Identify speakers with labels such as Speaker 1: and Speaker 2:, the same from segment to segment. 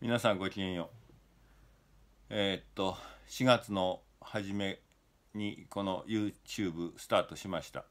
Speaker 1: 皆さんごきげんよう。えー、っと4月の初めにこの YouTube スタートしました。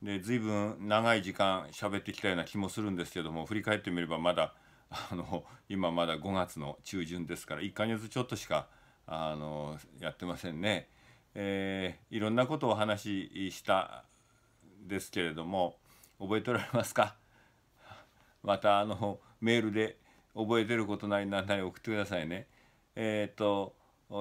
Speaker 1: で随分長い時間喋ってきたような気もするんですけども振り返ってみればまだあの今まだ5月の中旬ですから1か月ちょっとしかあのやってませんね。えー、いろんなことをお話ししたですけれども覚えておられますかまたあのメールで覚えてることなりなんなり送ってくださいね。えっ、と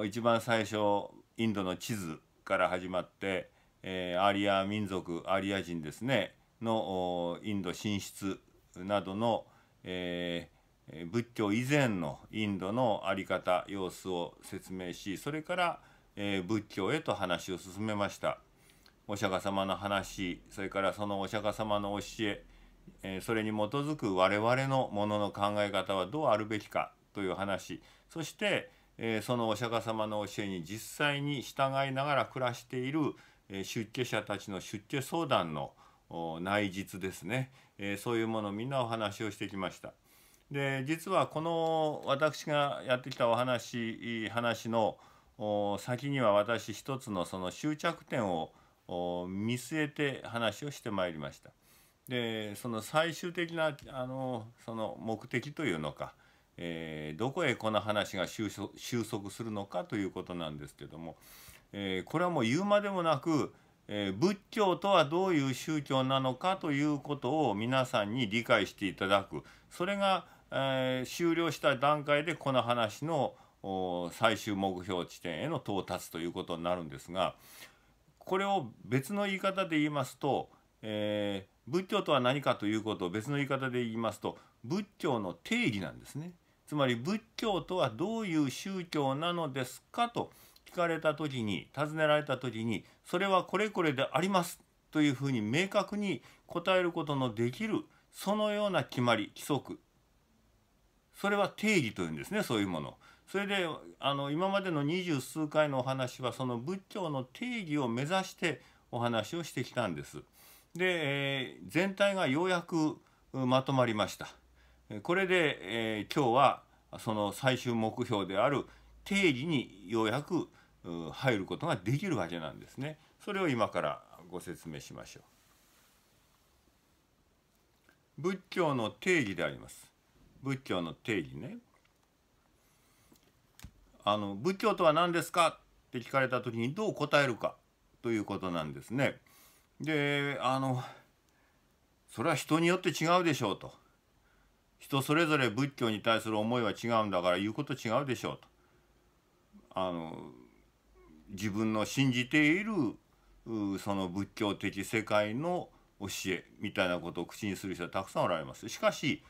Speaker 1: 一番最初インドの地図から始まって、えー、アリア民族アリア人ですねのインド進出などの、えー、仏教以前のインドの在り方様子を説明しそれから、えー、仏教へと話を進めました。お釈迦様の話それからそのお釈迦様の教ええそれに基づく我々のものの考え方はどうあるべきかという話そして、えそのお釈迦様の教えに実際に従いながら暮らしている、え出家者たちの出家相談の内実ですね、えそういうものみんなお話をしてきました。で実はこの私がやってきたお話話の先には私一つのその終着点を見据えて話をしてまいりました。でその最終的なあのその目的というのか、えー、どこへこの話が収束するのかということなんですけども、えー、これはもう言うまでもなく、えー、仏教とはどういう宗教なのかということを皆さんに理解していただくそれが、え終了した段階でこの話の最終目標地点への到達ということになるんですがこれを別の言い方で言いますと「えー、仏教とは何かということを別の言い方で言いますと仏教の定義なんですね。つまり仏教とはどういう宗教なのですかと聞かれた時に尋ねられた時にそれはこれこれでありますというふうに明確に答えることのできるそのような決まり規則それは定義というんですねそういうもの。それであの今までの二十数回のお話はその仏教の定義を目指してお話をしてきたんです。で、えー、全体がようやくまとまりましたこれで、えー、今日はその最終目標である定義にようやく入ることができるわけなんですねそれを今からご説明しましょう仏教の定義であります仏教の定義ねあの仏教とは何ですかって聞かれた時にどう答えるかということなんですね。であのそれは人によって違うでしょうと人それぞれ仏教に対する思いは違うんだから言うこと違うでしょうとあの自分の信じているその仏教的世界の教えみたいなことを口にする人はたくさんおられます。しかし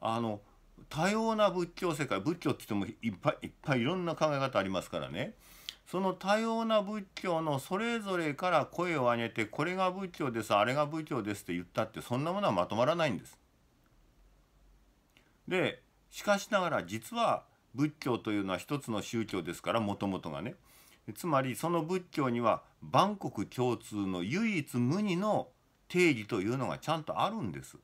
Speaker 1: あの多様な仏教世界仏教って言ってもいっぱいいっぱいいろんな考え方ありますからねその多様な仏教のそれぞれから声を上げてこれが仏教ですあれが仏教ですって言ったってそんなものはまとまらないんです。でしかしながら実は仏教というのは一つの宗教ですからもともとがねつまりその仏教には万国共通の唯一無二の定義というのがちゃんとあるんです。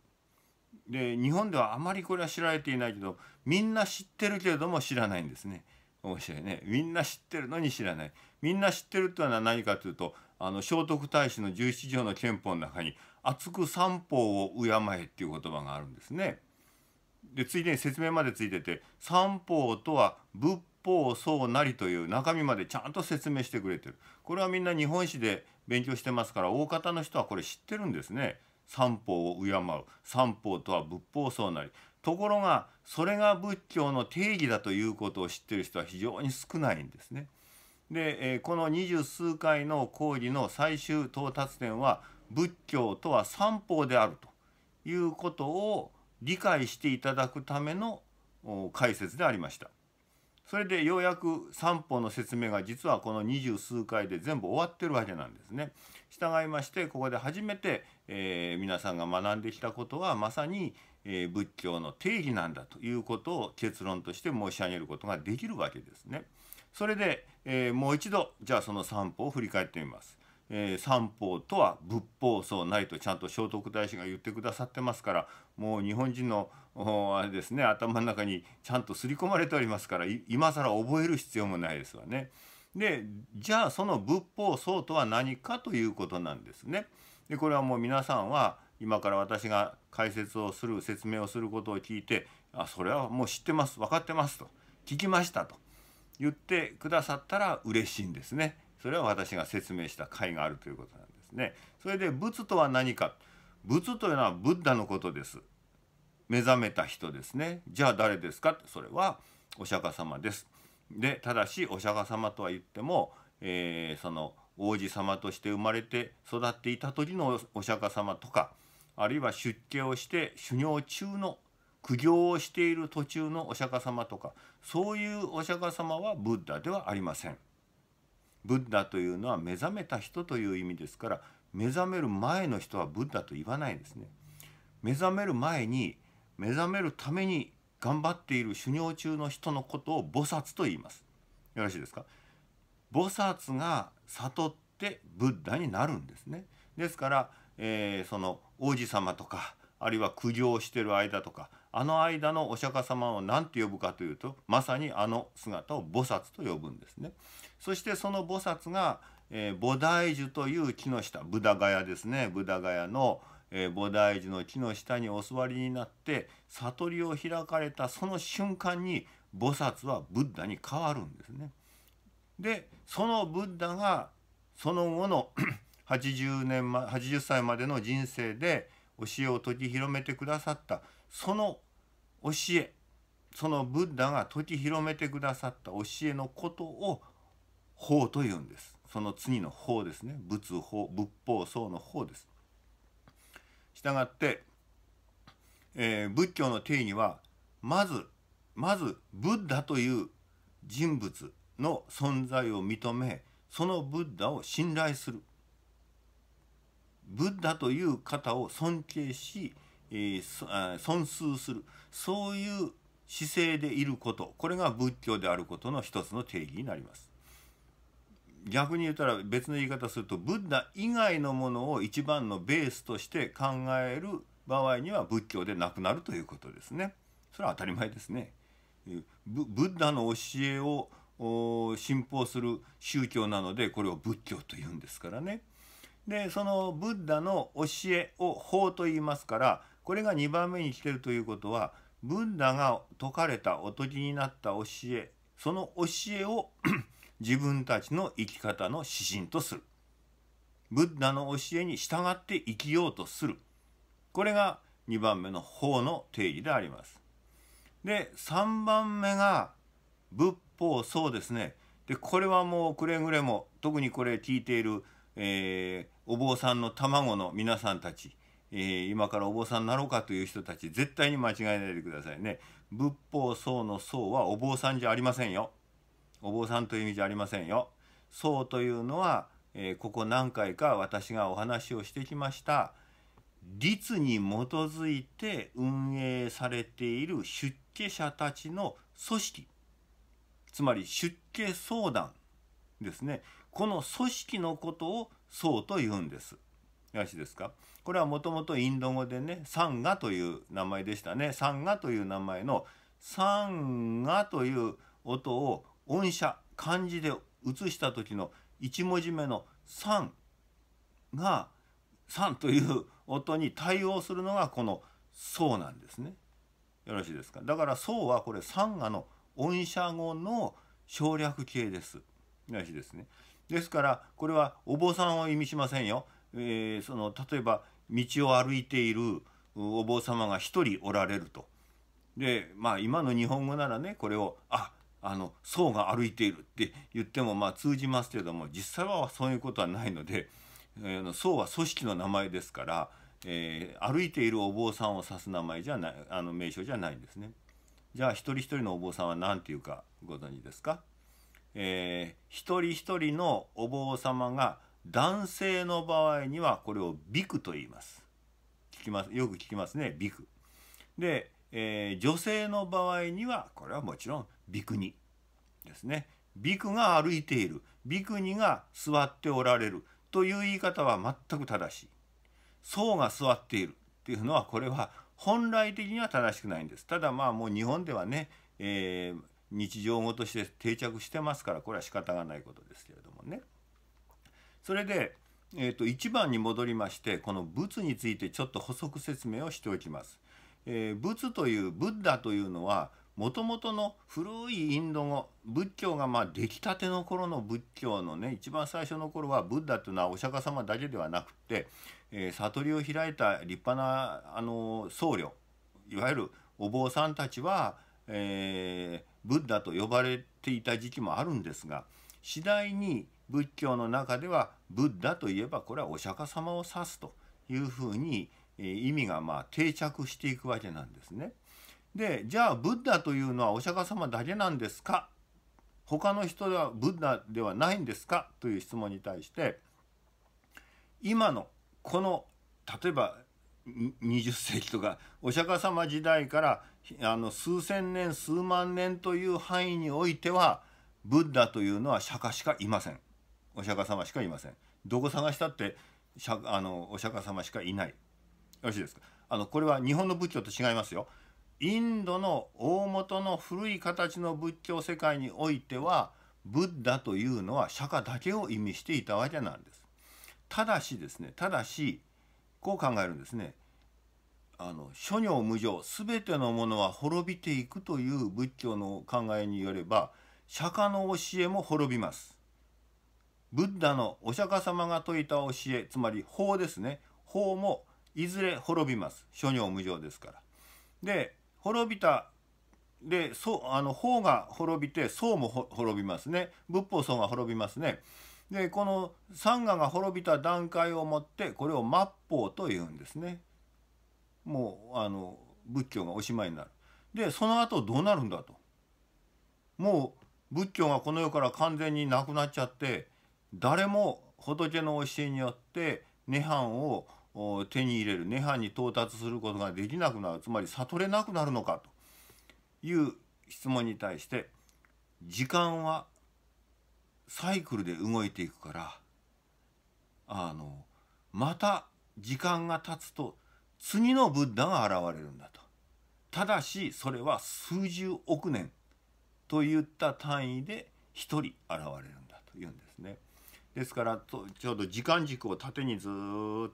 Speaker 1: で日本ではあまりこれは知られていないけどみんな知ってるけれども知らないんですね。面白いねみんな知ってるのに知らないみんな知ってるというのは何かというとあの聖徳太子の十七条の憲法の中に「厚く三方を敬え」っていう言葉があるんですね。でついでに説明までついてて「三方とは仏法僧なり」という中身までちゃんと説明してくれてるこれはみんな日本史で勉強してますから大方の人はこれ知ってるんですね。三方を敬う三方とは仏法僧なりところがそれが仏教の定義だということを知ってる人は非常に少ないんですね。で、えこの二十数回の講義の最終到達点は仏教とは三方であるということを理解していただくための解説でありました。それでようやく三歩の説明が実はこの二十数回で全部終わってるわけなんですね。従いましてここで初めて、えー、皆さんが学んできたことはまさに、えー、仏教の定義なんだということを結論として申し上げることができるわけですね。それで、えー、もう一度じゃあその三歩を振り返ってみます。えー、三法とは仏法そうないとちゃんと聖徳太子が言ってくださってますからもう日本人のあれですね頭の中にちゃんと刷り込まれておりますから 今更覚える必要もないですわね。でじゃあその仏法僧とは何かということなんですね。でこれはもう皆さんは今から私が解説をする説明をすることを聞いて「あそれはもう知ってます分かってます」と「聞きました」と言ってくださったら嬉しいんですね。それは私が説明した甲斐があるということなんですね。それで仏とは何か仏というのはブッダのことです。目覚めた人ですね。じゃあ誰ですかそれはお釈迦様です。でただしお釈迦様とは言っても、えー、その王子様として生まれて育っていた時のお釈迦様とかあるいは出家をして修行中の苦行をしている途中のお釈迦様とかそういうお釈迦様はブッダではありません。ブッダというのは目覚めた人という意味ですから目覚める前の人はブッダと言わないんですね。目覚める前に目覚めるために頑張っている修行中の人のことを菩薩と言います。よろしいですか菩薩が悟ってブッダになるんですね。ですから、えー、その王子様とかあるいは苦行をしてる間とかあの間のお釈迦様を何て呼ぶかというとまさにあの姿を菩薩と呼ぶんですね。そしてその菩薩が、えー、菩提樹という木の下ブダガヤですねブダガヤの、えー、菩提樹の木の下にお座りになって悟りを開かれたその瞬間に菩薩はブッダに変わるんですね。でそのブッダがその後の 80, 年、ま、80歳までの人生で教えを説き広めてくださったその教えそのブッダが説き広めてくださった教えのことを法と言うんですその次の法ですね仏法仏法僧の法ですしたがって、えー、仏教の定義はまずまずブッダという人物の存在を認めそのブッダを信頼するブッダという方を尊敬し、えー、尊崇するそういう姿勢でいることこれが仏教であることの一つの定義になります。逆に言ったら別の言い方するとブッダ以外のものを一番のベースとして考える場合には仏教でなくなるということですね。それは当たり前ですね。ブッダの教えを信奉する宗教なのでこれを仏教というんですからね。でそのブッダの教えを法と言いますからこれが2番目に来てるということはブッダが説かれたおとぎになった教えその教えを自分たちの生き方の指針とする。ブッダの教えに従って生きようとする。これが2番目の法の定義であります。で、3番目が仏法、そうですね。で、これはもうくれぐれも、特にこれ聞いている、えー、お坊さんの卵の皆さんたち、えー、今からお坊さんになろうかという人たち、絶対に間違えないでくださいね。仏法僧の僧はお坊さんじゃありませんよ。お坊さんという意味じゃありませんよ。僧というのは、えー、ここ何回か私がお話をしてきました律に基づいて運営されている出家者たちの組織つまり出家相談ですねこの組織のことを僧と言うんです。よろしいですかこれはもともとインド語でね「サンガ」という名前でしたね。サンガという名前の「サンガ」という音を音写漢字で写した時の1文字目の「三が「3」という音に対応するのがこの「そう」なんですね。よろしいですかだから「そう」はこれ「三が」の音写語の省略形です。よろしいですね。ですからこれはお坊さんを意味しませんよ。えー、その例えば道を歩いているお坊様が1人おられると。でまあ今の日本語ならねこれを「ああの僧が歩いているって言ってもまあ通じますけども実際はそういうことはないので、えー、僧は組織の名前ですから、えー、歩いているお坊さんを指す名前じゃないあの名称じゃないんですね。じゃあ一人一人のお坊さんは何て言うかご存知ですか、えー、一人一人のお坊様が男性の場合にはこれを「ビク」と言います。聞きますよく聞きますね「ビク」。でえー、女性の場合にはこれはもちろんビクニですねビクが歩いているビクニが座っておられるという言い方は全く正しい僧が座っているっていうのはこれは本来的には正しくないんですただまあもう日本ではね、えー、日常語として定着してますからこれは仕方がないことですけれどもねそれで、えーと、1番に戻りましてこの仏についてちょっと補足説明をしておきますえー、仏というブッダというのはもともとの古いインド語仏教がまあ出来たての頃の仏教のね一番最初の頃はブッダというのはお釈迦様だけではなくて、えー、悟りを開いた立派なあの僧侶いわゆるお坊さんたちは、えー、ブッダと呼ばれていた時期もあるんですが次第に仏教の中ではブッダといえばこれはお釈迦様を指すというふうに、え意味がまあ定着していくわけなんですね。でじゃあブッダというのはお釈迦様だけなんですか他の人はブッダではないんですかという質問に対して今のこの例えば20世紀とかお釈迦様時代からあの数千年数万年という範囲においてはブッダというのは釈迦しかいませんお釈迦様しかいませんどこ探したってあのお釈迦様しかいないよろしいですかあのこれは日本の仏教と違いますよ。インドの大元の古い形の仏教世界においてはブッダというのは釈迦だけを意味していたわけなんです。ただしですねただしこう考えるんですね。あの諸行無常全てのものは滅びていくという仏教の考えによれば釈迦の教えも滅びます。ブッダのお釈迦様が説いた教えつまり法ですね法もいずれ滅びます。諸女無常ですから。で、滅びた、で、そう、あの、法が滅びて、僧も滅びますね。仏法僧が滅びますね。で、この三河が滅びた段階をもって、これを末法と言うんですね。もう、あの、仏教がおしまいになる。で、その後どうなるんだと。もう、仏教がこの世から完全になくなっちゃって、誰も仏の教えによって、涅槃を手に入れる涅槃に到達することができなくなるつまり悟れなくなるのかという質問に対して時間はサイクルで動いていくからあのまた時間が経つと次のブッダが現れるんだと。ただしそれは数十億年といった単位で1人現れるんだというんですね。ですからちょうど時間軸を縦にずっ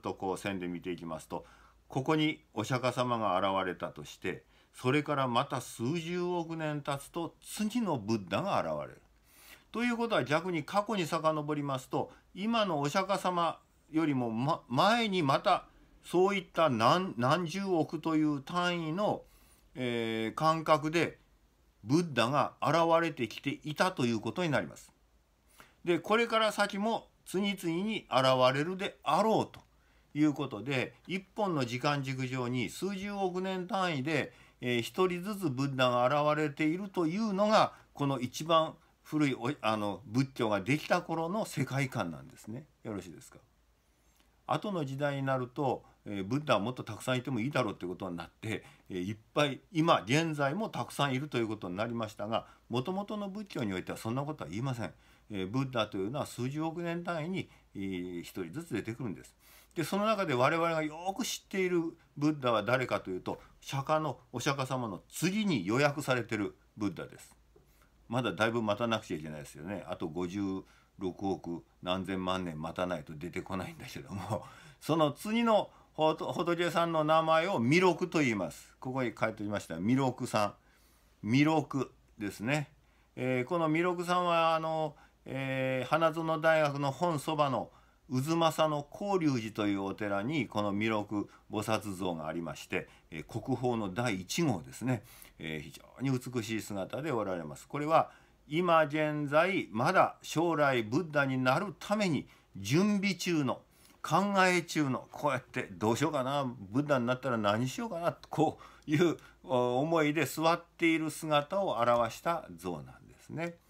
Speaker 1: とこう線で見ていきますとここにお釈迦様が現れたとしてそれからまた数十億年経つと次のブッダが現れる。ということは逆に過去に遡りますと今のお釈迦様よりも、ま、前にまたそういった何十億という単位の、えー、感覚でブッダが現れてきていたということになります。でこれから先も次々に現れるであろうということで一本の時間軸上に数十億年単位で、えー、一人ずつブッダが現れているというのがこの一番古いあの仏教ができた頃の世界観なんですね。よろしいですか後の時代になると、えー、ブッダはもっとたくさんいてもいいだろうということになって、えー、いっぱい今現在もたくさんいるということになりましたがもともとの仏教においてはそんなことは言いません。えブッダというのは数十億年単位に一人ずつ出てくるんです。でその中で我々がよく知っているブッダは誰かというと釈迦のお釈迦様の次に予約されてるブッダです。まだだいぶ待たなくちゃいけないですよね。あと56億何千万年待たないと出てこないんだけども その次の仏さんの名前を弥勒と言います。ここに書いておりました弥勒さん。弥勒ですね。えー、この弥勒さんはあのえー、花園大学の本そばの渦政の法隆寺というお寺にこの弥勒菩薩像がありまして、え国宝の第1号ですね、え非常に美しい姿でおられます。これは今現在まだ将来ブッダになるために準備中の考え中のこうやってどうしようかなブッダになったら何しようかなこういう思いで座っている姿を表した像なんですね。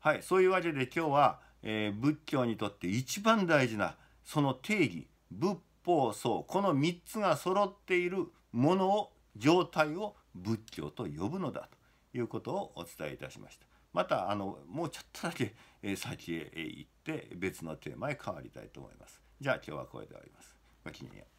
Speaker 1: はい、そういうわけで今日は、えー、仏教にとって一番大事なその定義仏法僧この3つが揃っているものを状態を仏教と呼ぶのだということをお伝えいたしました。またあのもうちょっとだけ、えー、先へ行って別のテーマへ変わりたいと思います。じゃあ今日はこれで終わります。ごきげんよう。